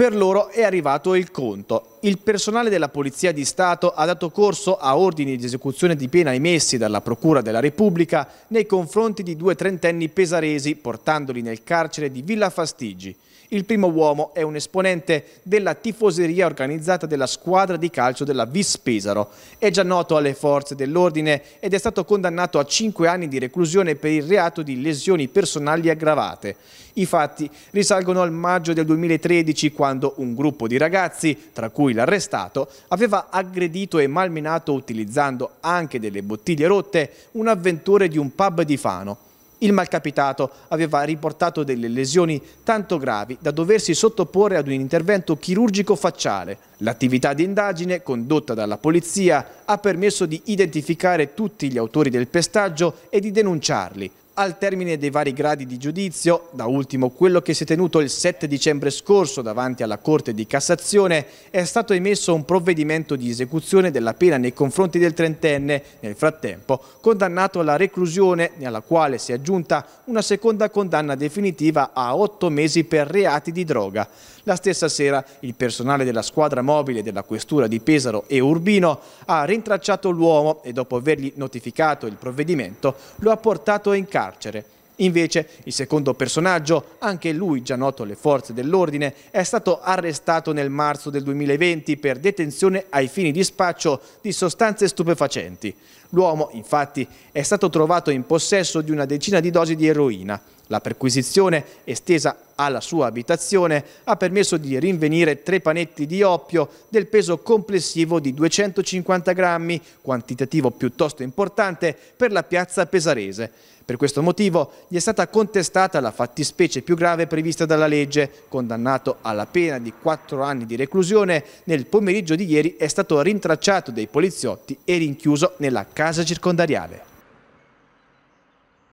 Per loro è arrivato il conto. Il personale della Polizia di Stato ha dato corso a ordini di esecuzione di pena emessi dalla Procura della Repubblica nei confronti di due trentenni pesaresi, portandoli nel carcere di Villa Fastigi. Il primo uomo è un esponente della tifoseria organizzata della squadra di calcio della Vis Pesaro. È già noto alle forze dell'ordine ed è stato condannato a 5 anni di reclusione per il reato di lesioni personali aggravate. I fatti risalgono al maggio del 2013 quando quando un gruppo di ragazzi, tra cui l'arrestato, aveva aggredito e malmenato utilizzando anche delle bottiglie rotte un avventore di un pub di Fano. Il malcapitato aveva riportato delle lesioni tanto gravi da doversi sottoporre ad un intervento chirurgico facciale. L'attività di indagine condotta dalla polizia ha permesso di identificare tutti gli autori del pestaggio e di denunciarli al termine dei vari gradi di giudizio, da ultimo quello che si è tenuto il 7 dicembre scorso davanti alla Corte di Cassazione, è stato emesso un provvedimento di esecuzione della pena nei confronti del trentenne, nel frattempo condannato alla reclusione, alla quale si è aggiunta una seconda condanna definitiva a otto mesi per reati di droga. La stessa sera il personale della squadra mobile della Questura di Pesaro e Urbino ha rintracciato l'uomo e dopo avergli notificato il provvedimento lo ha portato in carcere carcere. Invece il secondo personaggio, anche lui già noto alle forze dell'ordine, è stato arrestato nel marzo del 2020 per detenzione ai fini di spaccio di sostanze stupefacenti. L'uomo infatti è stato trovato in possesso di una decina di dosi di eroina. La perquisizione, estesa alla sua abitazione, ha permesso di rinvenire tre panetti di oppio del peso complessivo di 250 grammi, quantitativo piuttosto importante per la piazza pesarese. Per questo motivo gli è stata contestata la fattispecie più grave prevista dalla legge. Condannato alla pena di 4 anni di reclusione, nel pomeriggio di ieri è stato rintracciato dai poliziotti e rinchiuso nella casa circondariale.